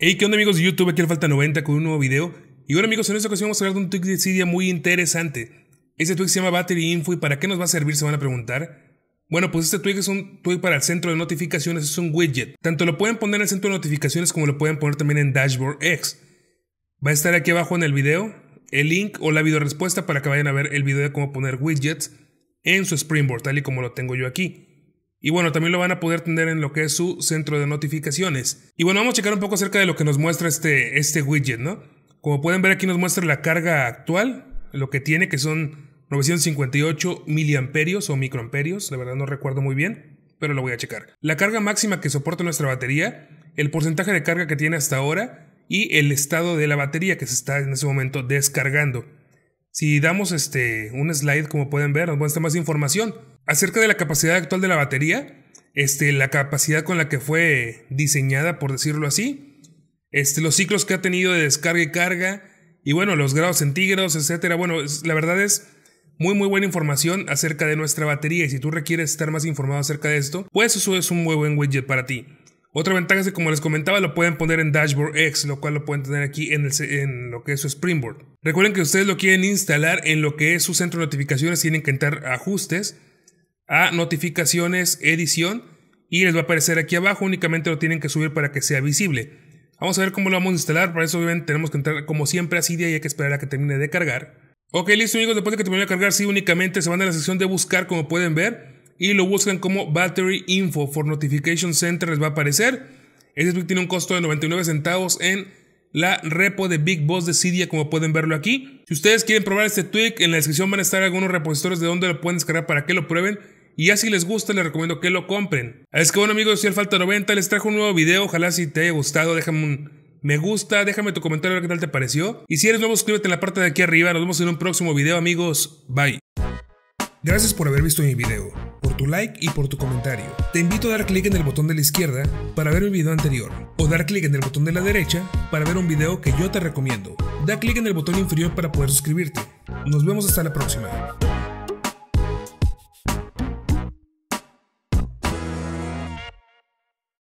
Hey, ¿qué onda amigos de YouTube? Aquí el Falta 90 con un nuevo video. Y bueno amigos, en esta ocasión vamos a hablar de un tweak de Cydia muy interesante. Este tweak se llama Battery Info y ¿para qué nos va a servir? Se van a preguntar. Bueno, pues este tweak es un tweak para el centro de notificaciones, es un widget. Tanto lo pueden poner en el centro de notificaciones como lo pueden poner también en Dashboard X. Va a estar aquí abajo en el video el link o la video respuesta para que vayan a ver el video de cómo poner widgets en su Springboard, tal y como lo tengo yo aquí. Y bueno, también lo van a poder tener en lo que es su centro de notificaciones. Y bueno, vamos a checar un poco acerca de lo que nos muestra este, este widget, ¿no? Como pueden ver aquí nos muestra la carga actual, lo que tiene, que son 958 miliamperios o microamperios, la verdad no recuerdo muy bien, pero lo voy a checar. La carga máxima que soporta nuestra batería, el porcentaje de carga que tiene hasta ahora y el estado de la batería que se está en ese momento descargando. Si damos este, un slide, como pueden ver, nos muestra más información. Acerca de la capacidad actual de la batería, este, la capacidad con la que fue diseñada, por decirlo así, este, los ciclos que ha tenido de descarga y carga, y bueno, los grados centígrados, etcétera. Bueno, la verdad es muy muy buena información acerca de nuestra batería y si tú requieres estar más informado acerca de esto, pues eso es un muy buen widget para ti. Otra ventaja es que como les comentaba lo pueden poner en Dashboard X, lo cual lo pueden tener aquí en, el, en lo que es su Springboard. Recuerden que ustedes lo quieren instalar en lo que es su centro de notificaciones, tienen que entrar ajustes a notificaciones, edición y les va a aparecer aquí abajo, únicamente lo tienen que subir para que sea visible. Vamos a ver cómo lo vamos a instalar, para eso obviamente tenemos que entrar como siempre a Cydia y hay que esperar a que termine de cargar. Ok, listo amigos, después de que termine de cargar, sí, únicamente se van a la sección de buscar como pueden ver y lo buscan como Battery Info for Notification Center les va a aparecer. Este tweak tiene un costo de 99 centavos en la repo de Big Boss de Cydia como pueden verlo aquí. Si ustedes quieren probar este tweak, en la descripción van a estar algunos repositorios de donde lo pueden descargar para que lo prueben. Y ya si les gusta, les recomiendo que lo compren. Es que bueno amigos, soy Falta 90 les trajo un nuevo video. Ojalá si te haya gustado, déjame un me gusta, déjame tu comentario qué tal te pareció. Y si eres nuevo, suscríbete en la parte de aquí arriba. Nos vemos en un próximo video amigos. Bye. Gracias por haber visto mi video, por tu like y por tu comentario. Te invito a dar clic en el botón de la izquierda para ver mi video anterior, o dar clic en el botón de la derecha para ver un video que yo te recomiendo. Da clic en el botón inferior para poder suscribirte. Nos vemos hasta la próxima.